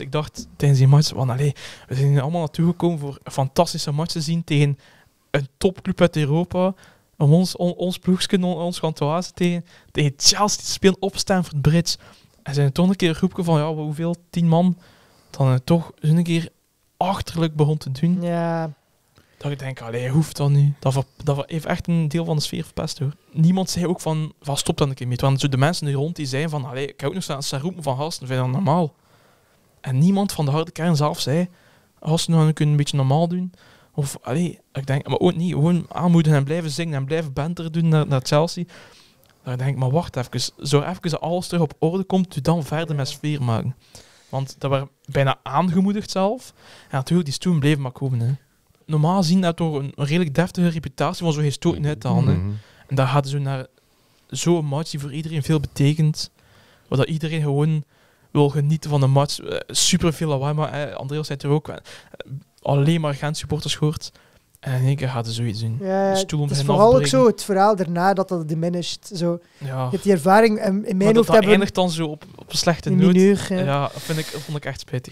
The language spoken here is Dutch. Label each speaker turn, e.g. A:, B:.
A: Ik dacht tijdens die match, want we zijn allemaal naartoe gekomen voor een fantastische match te zien tegen een topclub uit Europa. Om ons, on, ons ploegje, on, ons kantoise tegen, tegen Chelsea te spelen op het Brits. En zijn toch een keer een groepje van, ja, hoeveel, tien man, dan het toch een keer achterlijk begon te doen. Ja. Dat ik denk, allee, hoeft dat nu? Dat, dat heeft echt een deel van de sfeer verpest, hoor. Niemand zei ook van, van stop dan een keer mee. Want de mensen die rond die zijn van, allez, ik heb ook nog staan roepen van gasten, vind je dat normaal? En niemand van de harde kern zelf zei, als ze nu een, een beetje normaal doen. Of, allee, ik denk, maar ook niet, gewoon aanmoedigen en blijven zingen en blijven banter doen naar, naar Chelsea. Dan denk ik, maar wacht even, zorg even alles terug op orde komt, u dan verder met sfeer maken. Want dat werd bijna aangemoedigd zelf. En natuurlijk, die stoen bleef maar komen. Hè. Normaal zien dat door een, redelijk deftige reputatie van zo'n historisch uit te handen. Mhm. En daar hadden ze naar zo'n match die voor iedereen veel betekent, waar dat iedereen gewoon wil genieten van de match. Eh, Super veel lawaai, maar eh, Andreas zei er ook, eh, alleen maar Gent supporters gehoord. En in één keer gaat er zoiets doen. het is vooral ook zo
B: het verhaal daarna dat dat diminished. Zo. Je hebt die ervaring, in, mijn maar hoofd dat, dat hebben... dan zo op, op een slechte noot. Ja,
C: vind ik, vond ik echt spijtig.